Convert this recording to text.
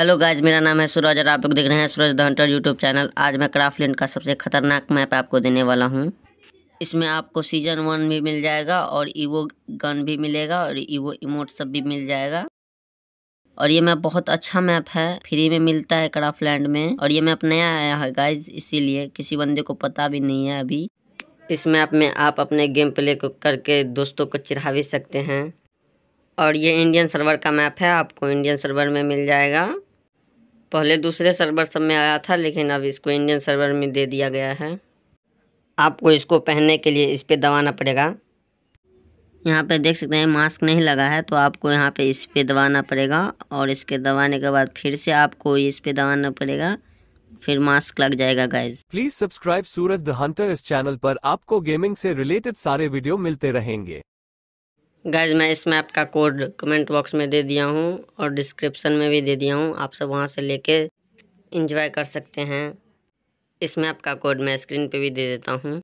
hello guys मेरा नाम है सूरज और आप लोग देख रहे हैं Suraj the Hunter YouTube channel आज मैं क्राफ्ट लैंड का सबसे खतरनाक मैप आपको देने वाला हूँ इसमें आपको सीजन वन भी मिल जाएगा और ईवो गन भी मिलेगा और ईवो इमोट सब भी मिल जाएगा और ये मैप बहुत अच्छा मैप है फ्री में मिलता है क्राफ्ट लैंड में और ये मैप नया आया है गाइज इसीलिए किसी बंदे को पता भी नहीं है अभी इस मैप में आप अपने गेम प्ले को करके दोस्तों को चिढ़ा भी सकते हैं और ये इंडियन सर्वर का मैप है आपको इंडियन सर्वर में मिल जाएगा पहले दूसरे सर्वर सब में आया था लेकिन अब इसको इंडियन सर्वर में दे दिया गया है आपको इसको पहनने के लिए इस पर दबाना पड़ेगा यहाँ पे देख सकते हैं मास्क नहीं लगा है तो आपको यहाँ पे इस पर दबाना पड़ेगा और इसके दबाने के बाद फिर से आपको इस पर दबाना पड़ेगा फिर मास्क लग जाएगा guys please subscribe Suraj the Hunter इस चैनल पर आपको गेमिंग से रिलेटेड सारे वीडियो मिलते रहेंगे गैज मैं इस मैप का कोड कमेंट बॉक्स में दे दिया हूँ और डिस्क्रिप्शन में भी दे दिया हूँ आप सब वहाँ से लेके इंजॉय कर सकते हैं इस मैप का कोड मैं स्क्रीन पे भी दे देता हूँ